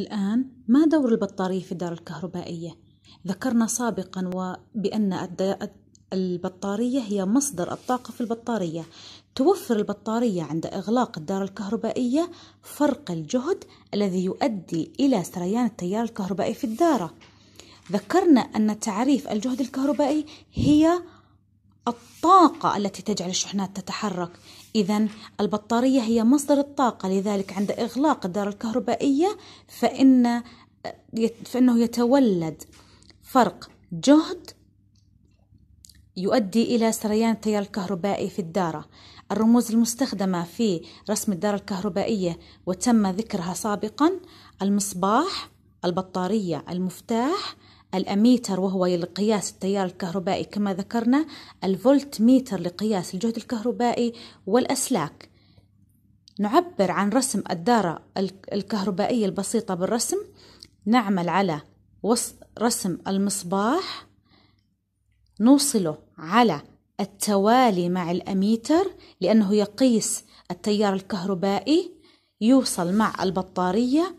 الآن ما دور البطارية في الدار الكهربائية؟ ذكرنا سابقا بأن البطارية هي مصدر الطاقة في البطارية توفر البطارية عند إغلاق الدار الكهربائية فرق الجهد الذي يؤدي إلى سريان التيار الكهربائي في الدارة ذكرنا أن تعريف الجهد الكهربائي هي الطاقة التي تجعل الشحنات تتحرك إذا البطارية هي مصدر الطاقة لذلك عند إغلاق الدارة الكهربائية فإن فإنه يتولد فرق جهد يؤدي إلى سريان التيار الكهربائي في الدارة الرموز المستخدمة في رسم الدارة الكهربائية وتم ذكرها سابقا المصباح البطارية المفتاح الأميتر وهو لقياس التيار الكهربائي كما ذكرنا الفولت ميتر لقياس الجهد الكهربائي والأسلاك نعبر عن رسم الدارة الكهربائية البسيطة بالرسم نعمل على رسم المصباح نوصله على التوالي مع الأميتر لأنه يقيس التيار الكهربائي يوصل مع البطارية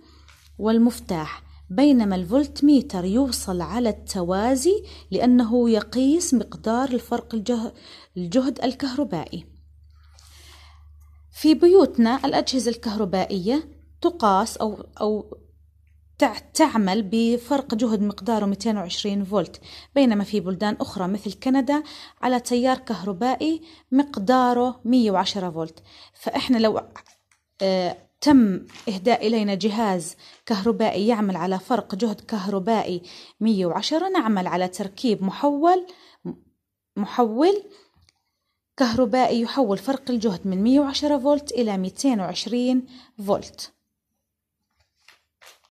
والمفتاح بينما الفولت ميتر يوصل على التوازي لأنه يقيس مقدار الفرق الجهد الكهربائي في بيوتنا الأجهزة الكهربائية تقاس أو, أو تعمل بفرق جهد مقداره 220 فولت بينما في بلدان أخرى مثل كندا على تيار كهربائي مقداره 110 فولت فإحنا لو آه، تم إهداء إلينا جهاز كهربائي يعمل على فرق جهد كهربائي 110 نعمل على تركيب محول محول كهربائي يحول فرق الجهد من 110 فولت إلى 220 فولت